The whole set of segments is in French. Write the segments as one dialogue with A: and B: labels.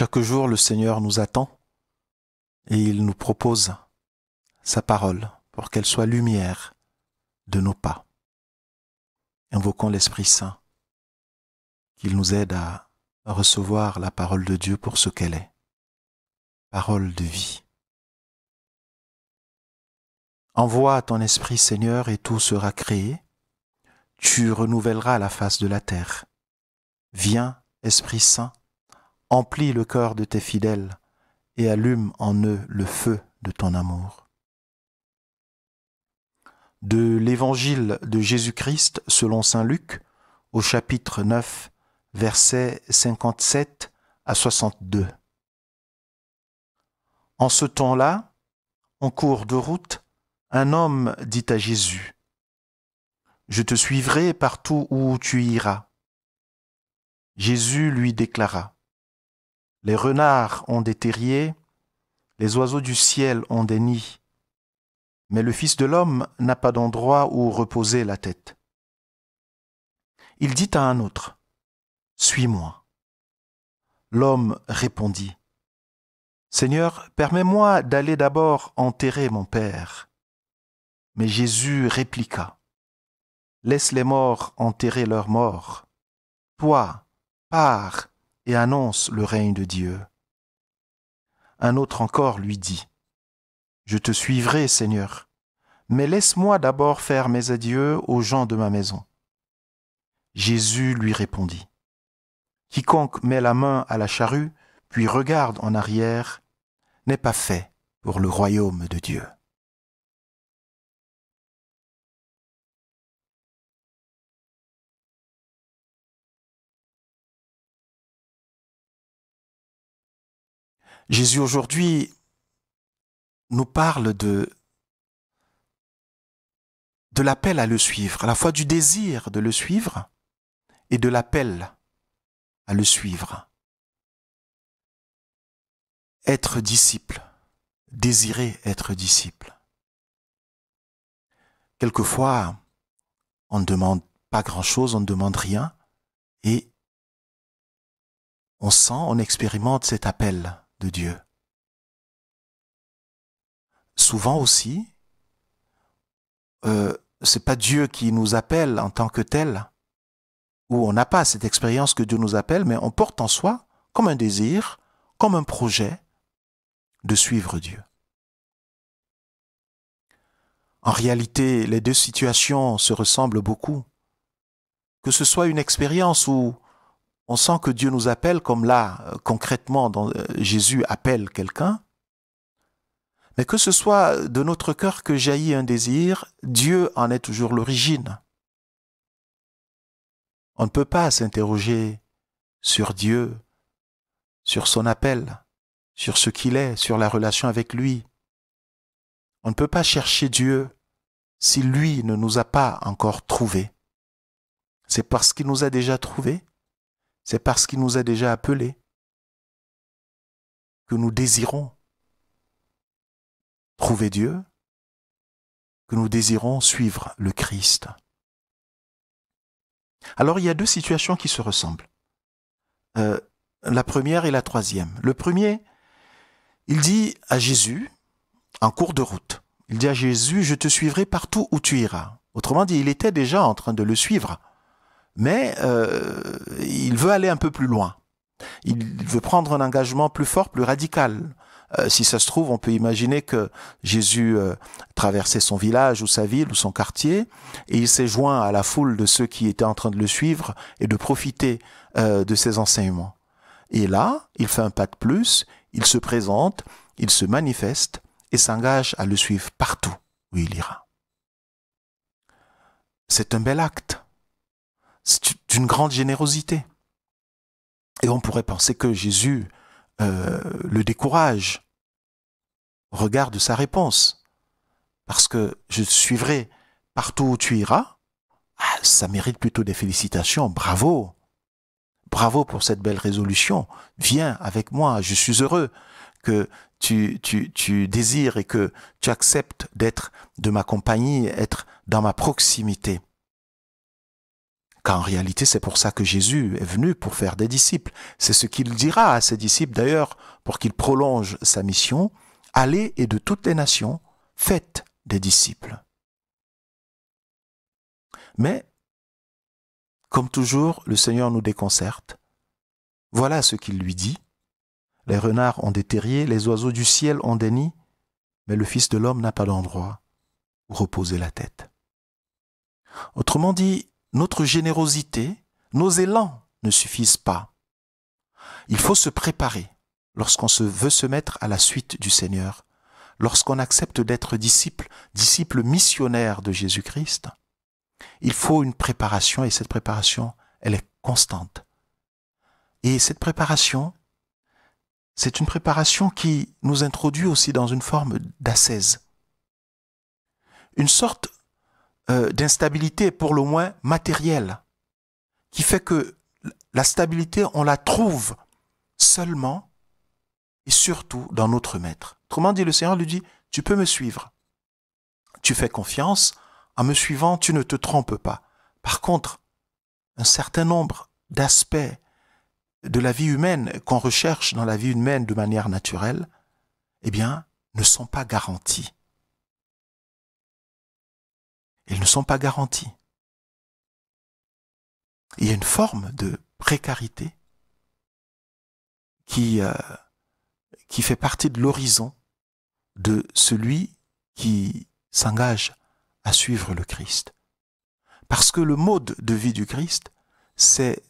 A: Chaque jour, le Seigneur nous attend et il nous propose sa parole pour qu'elle
B: soit lumière de nos pas. Invoquons l'Esprit Saint,
A: qu'il nous aide à recevoir la parole de Dieu pour ce qu'elle est, parole de vie. Envoie
B: ton Esprit Seigneur et tout sera créé, tu renouvelleras la face de la terre. Viens, Esprit Saint, Emplis le cœur de tes fidèles et allume en eux le feu de ton amour. De l'Évangile de Jésus-Christ selon Saint Luc au chapitre 9, versets 57 à 62. En ce temps-là, en cours de route, un homme dit à Jésus, Je te suivrai partout où tu iras. Jésus lui déclara, les renards ont des terriers, les oiseaux du ciel ont des nids, mais le Fils de l'homme n'a pas d'endroit où reposer la tête. Il dit à un autre, Suis-moi. L'homme répondit, Seigneur, permets-moi d'aller d'abord enterrer mon Père. Mais Jésus répliqua, Laisse les morts enterrer leurs morts. Toi, pars et annonce le règne de Dieu. Un autre encore lui dit, Je te suivrai, Seigneur, mais laisse-moi d'abord faire mes adieux aux gens de ma maison. Jésus lui répondit, Quiconque met la main à la charrue, puis regarde en
A: arrière, n'est pas fait pour le royaume de Dieu. Jésus aujourd'hui nous parle de, de l'appel à le suivre, à la fois du désir de le suivre et de l'appel à le suivre. Être disciple, désirer être disciple.
B: Quelquefois, on ne demande pas grand-chose, on ne demande rien,
A: et on sent, on expérimente cet appel de Dieu. Souvent aussi,
B: ce euh, c'est pas Dieu qui nous appelle en tant que tel, ou on n'a pas cette expérience que Dieu nous appelle, mais on porte en soi comme un désir, comme un projet de suivre Dieu. En réalité, les deux situations se ressemblent beaucoup. Que ce soit une expérience ou on sent que Dieu nous appelle, comme là, euh, concrètement, euh, Jésus appelle quelqu'un, mais que ce soit de notre cœur que jaillit un désir, Dieu en est toujours l'origine. On ne peut pas s'interroger sur Dieu, sur son appel, sur ce qu'il est, sur la relation avec lui. On ne peut pas chercher Dieu si lui ne nous a pas encore trouvés. C'est parce qu'il nous a déjà
A: trouvés c'est parce qu'il nous a déjà appelés que nous désirons trouver Dieu, que
B: nous désirons suivre le Christ. Alors il y a deux situations qui se ressemblent. Euh, la première et la troisième. Le premier, il dit à Jésus, en cours de route, il dit à Jésus, je te suivrai partout où tu iras. Autrement dit, il était déjà en train de le suivre mais euh, il veut aller un peu plus loin. Il veut prendre un engagement plus fort, plus radical. Euh, si ça se trouve, on peut imaginer que Jésus euh, traversait son village ou sa ville ou son quartier et il s'est joint à la foule de ceux qui étaient en train de le suivre et de profiter de ses enseignements. Et là, il fait un pas de plus, il se présente, il se manifeste et s'engage à le suivre partout où il ira. C'est un bel acte. C'est d'une grande générosité. Et on pourrait penser que Jésus euh, le décourage. Regarde sa réponse. Parce que je te suivrai partout où tu iras. Ah, ça mérite plutôt des félicitations. Bravo. Bravo pour cette belle résolution. Viens avec moi. Je suis heureux que tu, tu, tu désires et que tu acceptes d'être de ma compagnie, être dans ma proximité en réalité c'est pour ça que Jésus est venu pour faire des disciples. C'est ce qu'il dira à ses disciples d'ailleurs pour qu'il prolonge sa mission. Allez et de toutes les nations, faites des disciples. Mais, comme toujours, le Seigneur nous déconcerte. Voilà ce qu'il lui dit. Les renards ont des terriers, les oiseaux du ciel ont des nids, mais le Fils de l'homme n'a pas d'endroit où reposer la tête. Autrement dit, notre générosité, nos élans ne suffisent pas. Il faut se préparer lorsqu'on se veut se mettre à la suite du Seigneur, lorsqu'on accepte d'être disciple, disciple missionnaire de Jésus-Christ. Il faut une préparation et cette préparation, elle est constante. Et cette préparation, c'est une préparation qui nous introduit aussi dans une forme d'assaise. Une sorte euh, d'instabilité, pour le moins matérielle, qui fait que la stabilité, on la trouve seulement et surtout dans notre Maître. Autrement dit, le Seigneur lui dit, tu peux me suivre. Tu fais confiance, en me suivant, tu ne te trompes pas. Par contre, un certain nombre d'aspects de la vie humaine qu'on recherche dans la vie humaine de manière naturelle,
A: eh bien, ne sont pas garantis ils ne sont pas garantis. Il y a une forme de précarité qui, euh,
B: qui fait partie de l'horizon de celui qui s'engage à suivre le Christ. Parce que le mode de vie du Christ, c'est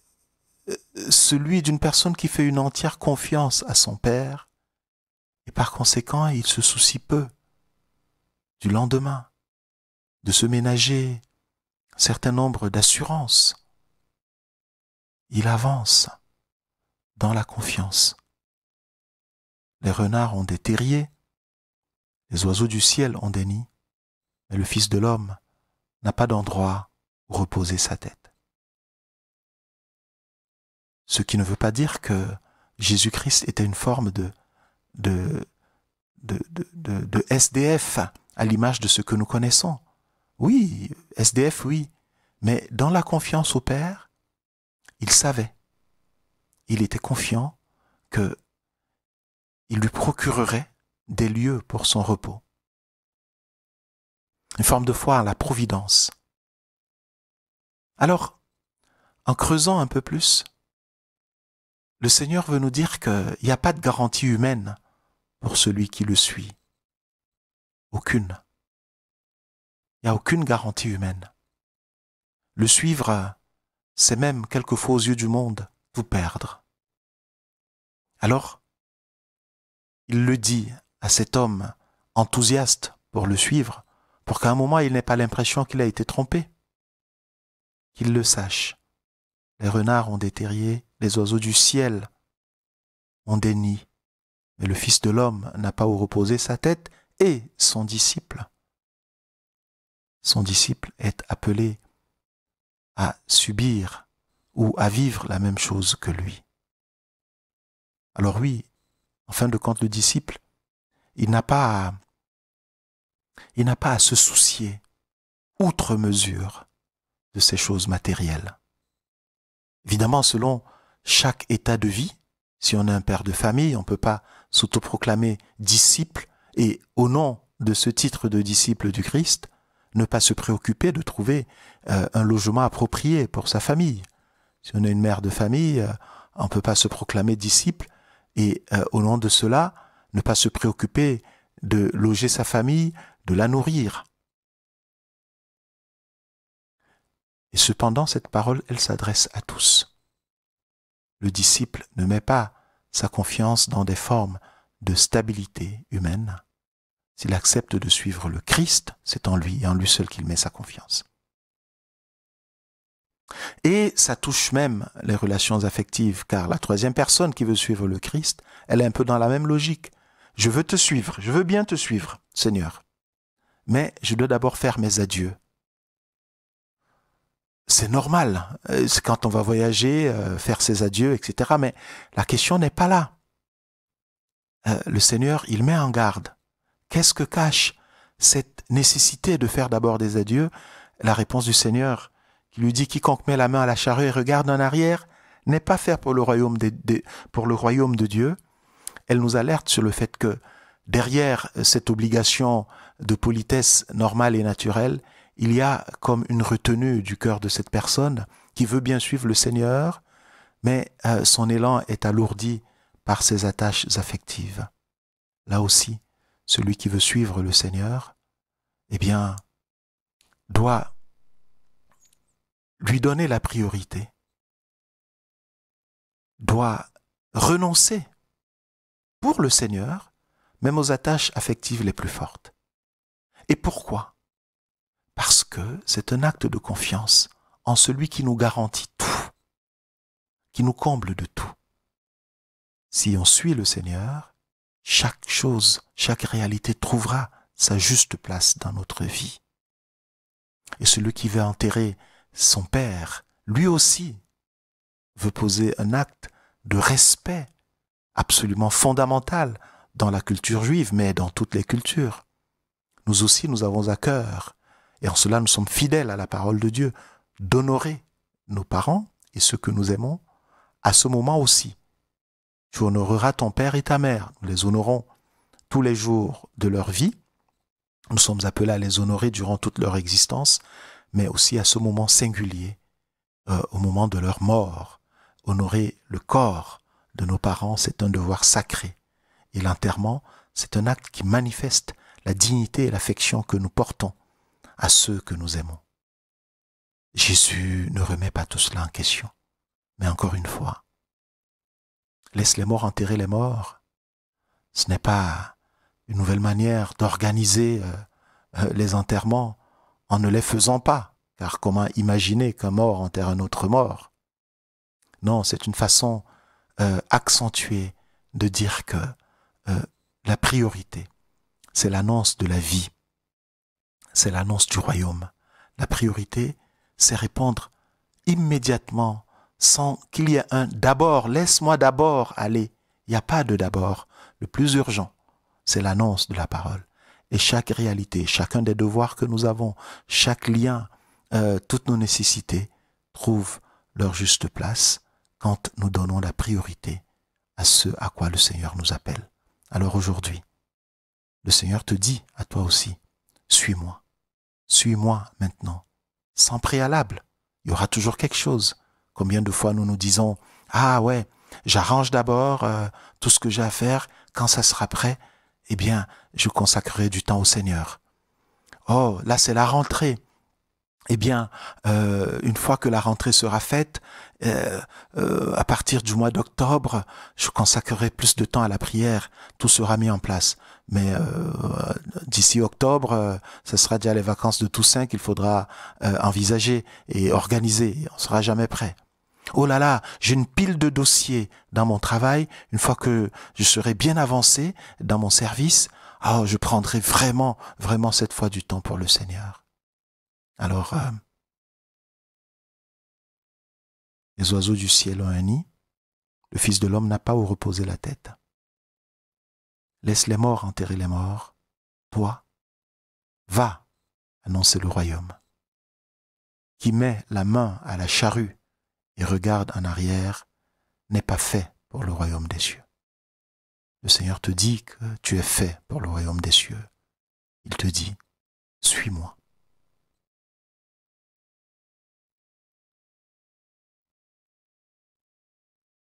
B: euh, celui d'une personne qui fait une entière confiance à son Père, et par conséquent, il se soucie peu du lendemain, de se ménager un certain nombre d'assurances. Il avance dans la confiance. Les renards ont des terriers, les oiseaux du ciel ont des nids, mais le Fils de l'homme n'a pas d'endroit où reposer sa tête. Ce qui ne veut pas dire que Jésus-Christ était une forme de, de, de, de, de SDF à l'image de ce que nous connaissons. Oui, SDF, oui. Mais dans la confiance au Père, il savait, il était confiant que il lui procurerait des lieux pour son repos. Une forme de foi à la providence. Alors, en creusant un peu plus, le Seigneur veut nous dire qu'il n'y a pas de garantie humaine
A: pour celui qui le
B: suit. Aucune. Il n'y a aucune garantie humaine. Le suivre, c'est même quelquefois aux yeux du monde vous perdre. Alors, il le dit à cet homme enthousiaste pour le suivre, pour qu'à un moment il n'ait pas l'impression qu'il a été trompé. Qu'il le sache, les renards ont des terriers, les oiseaux du ciel ont des nids, mais le Fils de l'homme n'a pas où reposer sa tête et son disciple son disciple est appelé à subir ou à vivre la même chose que lui. Alors oui, en fin de compte, le disciple, il n'a pas à, il n'a pas à se soucier outre mesure de ces choses matérielles. Évidemment, selon chaque état de vie, si on est un père de famille, on ne peut pas s'autoproclamer disciple et au nom de ce titre de disciple du Christ, ne pas se préoccuper de trouver euh, un logement approprié pour sa famille. Si on est une mère de famille, euh, on ne peut pas se proclamer disciple et euh, au nom de cela, ne pas se préoccuper de loger sa famille, de la nourrir. Et cependant, cette parole, elle s'adresse à tous. Le disciple ne met pas sa confiance dans des formes de stabilité humaine, s'il accepte de suivre le Christ, c'est en lui et en lui seul qu'il met sa confiance. Et ça touche même les relations affectives, car la troisième personne qui veut suivre le Christ, elle est un peu dans la même logique. Je veux te suivre, je veux bien te suivre, Seigneur. Mais je dois d'abord faire mes adieux. C'est normal, euh, c'est quand on va voyager, euh, faire ses adieux, etc. Mais la question n'est pas là. Euh, le Seigneur, il met en garde. Qu'est-ce que cache cette nécessité de faire d'abord des adieux La réponse du Seigneur qui lui dit quiconque met la main à la charrue et regarde en arrière n'est pas fait pour le royaume de, pour le royaume de Dieu. Elle nous alerte sur le fait que derrière euh, cette obligation de politesse normale et naturelle, il y a comme une retenue du cœur de cette personne qui veut bien suivre le Seigneur, mais euh, son élan est alourdi par ses attaches affectives. Là aussi, celui qui veut suivre le Seigneur, eh bien, doit lui donner la priorité, doit renoncer pour le Seigneur, même aux attaches affectives les plus fortes. Et pourquoi Parce que c'est un acte de confiance en celui qui nous garantit tout, qui nous comble de tout. Si on suit le Seigneur, chaque chose, chaque réalité trouvera sa juste place dans notre vie. Et celui qui veut enterrer son père, lui aussi, veut poser un acte de respect absolument fondamental dans la culture juive, mais dans toutes les cultures. Nous aussi, nous avons à cœur, et en cela nous sommes fidèles à la parole de Dieu, d'honorer nos parents et ceux que nous aimons à ce moment aussi. Tu honoreras ton père et ta mère. Nous les honorons tous les jours de leur vie. Nous sommes appelés à les honorer durant toute leur existence, mais aussi à ce moment singulier, euh, au moment de leur mort. Honorer le corps de nos parents, c'est un devoir sacré. Et l'enterrement, c'est un acte qui manifeste la dignité et l'affection que nous portons à ceux que nous aimons. Jésus ne remet pas tout cela en question. Mais encore une fois, Laisse les morts enterrer les morts. Ce n'est pas une nouvelle manière d'organiser euh, euh, les enterrements en ne les faisant pas, car comment imaginer qu'un mort enterre un autre mort Non, c'est une façon euh, accentuée de dire que la priorité, c'est l'annonce de la vie, c'est l'annonce du royaume. La priorité, c'est répondre immédiatement sans qu'il y ait un d'abord, laisse-moi d'abord aller. Il n'y a pas de d'abord. Le plus urgent, c'est l'annonce de la parole. Et chaque réalité, chacun des devoirs que nous avons, chaque lien, euh, toutes nos nécessités trouvent leur juste place quand nous donnons la priorité à ce à quoi le Seigneur nous appelle. Alors aujourd'hui, le Seigneur te dit à toi aussi, suis-moi, suis-moi maintenant, sans préalable. Il y aura toujours quelque chose Combien de fois nous nous disons, ah ouais, j'arrange d'abord euh, tout ce que j'ai à faire, quand ça sera prêt, eh bien, je consacrerai du temps au Seigneur. Oh, là c'est la rentrée. Eh bien, euh, une fois que la rentrée sera faite, euh, à partir du mois d'octobre, je consacrerai plus de temps à la prière. Tout sera mis en place. Mais d'ici octobre, ce sera déjà les vacances de Toussaint qu'il faudra envisager et organiser. On sera jamais prêt. Oh là là, j'ai une pile de dossiers dans mon travail. Une fois que je serai bien avancé dans mon service, oh, je prendrai vraiment, vraiment cette fois du temps pour le Seigneur.
A: Alors, euh, les oiseaux du ciel ont un nid. Le Fils de l'homme n'a pas où reposer la tête.
B: Laisse les morts enterrer les morts. Toi, va annoncer le royaume. Qui met la main à la charrue et regarde en arrière n'est pas fait pour le royaume des cieux. Le Seigneur te dit que
A: tu es fait pour le royaume des cieux. Il te dit, suis-moi.